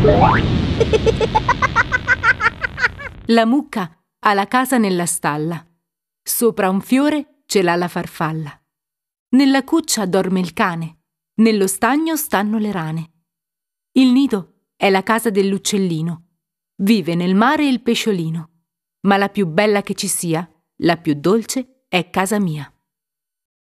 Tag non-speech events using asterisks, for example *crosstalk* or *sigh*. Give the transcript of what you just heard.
*laughs* La mucca ha la casa nella stalla. Sopra un fiore ce l'ha la farfalla. Nella cuccia dorme il cane. Nello stagno stanno le rane. Il nido è la casa dell'uccellino. Vive nel mare il pesciolino. Ma la più bella che ci sia, la più dolce, è casa mia.